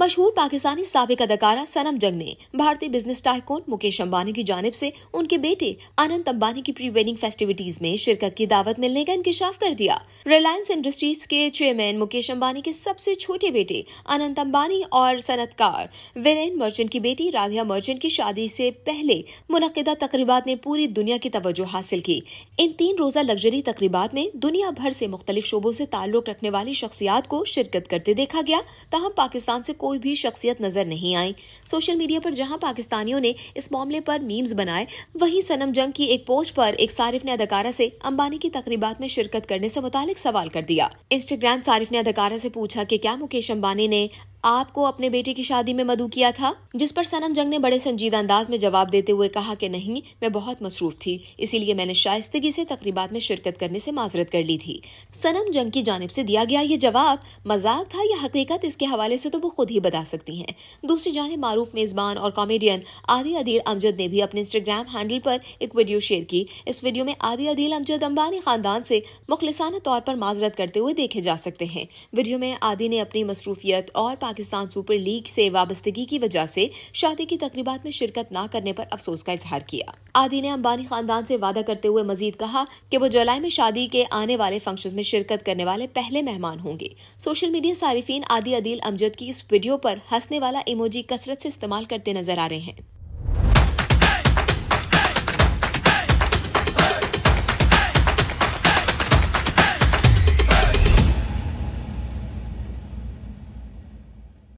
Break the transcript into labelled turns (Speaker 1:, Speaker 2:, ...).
Speaker 1: मशहूर पाकिस्तानी सबक अदाकारा सनम जंग ने भारतीय बिजनेस टाइकोन मुकेश अंबानी की जानब से उनके बेटे अनंत अंबानी की प्री वेडिंग फेस्टिविटीज में शिरकत की दावत मिलने का इंकशाफ कर दिया रिलायंस इंडस्ट्रीज के चेयरमैन मुकेश अंबानी के सबसे छोटे बेटे अनंत अंबानी और सनतकार विलेन मर्चेंट की बेटी राधिया मर्चेंट की शादी से पहले मुनदा तकरीबा ने पूरी दुनिया की तवज्जो हासिल की इन तीन रोजा लग्जरी तकरीबा में दुनिया भर से मुख्तलिफ शोबों से ताल्लुक रखने वाली शख्सियात को शिरकत करते देखा गया तहम पाकिस्तान से कोई कोई भी शख्सियत नजर नहीं आई सोशल मीडिया पर जहां पाकिस्तानियों ने इस मामले पर मीम्स बनाए वहीं सनम जंग की एक पोस्ट पर एक सारिफ ने अदकारा से अंबानी की तकरीबा में शिरकत करने से मुतालिक सवाल कर दिया इंस्टाग्राम सारिफ ने अदकारा से पूछा कि क्या मुकेश अंबानी ने आपको अपने बेटे की शादी में मधु किया था जिस पर सनम जंग ने बड़े संजीदा अंदाज में जवाब देते हुए कहा कि नहीं मैं बहुत मसरूफ थी इसीलिए मैंने शायस्तगी से तकरीबात में शिरकत करने से माजरत कर ली थी सनम जंग की जानब से दिया गया ये जवाब मजाक था या हकीकत इसके हवाले से तो वो खुद ही बता सकती हैं दूसरी जानब मारूफ मेजबान और कॉमेडियन आदि अदील अमजद ने भी अपने इंस्टाग्राम हैंडल पर एक वीडियो शेयर की इस वीडियो में आदि अदील अमजद अम्बानी खानदान से मुखलसाना तौर पर माजरत करते हुए देखे जा सकते हैं वीडियो में आदि ने अपनी मसरूफियत और पाकिस्तान सुपर लीग से वाबस्तगी की वजह से शादी की तकरीबात में शिरकत न करने पर अफसोस का इजहार किया आदि ने अम्बानी खानदान से वादा करते हुए मजीद कहा कि वो जुलाई में शादी के आने वाले फंक्शन में शिरकत करने वाले पहले मेहमान होंगे सोशल मीडिया सार्फिन आदि अदील अमजद की इस वीडियो पर हंसने वाला इमोजी कसरत से इस्तेमाल करते नजर आ रहे हैं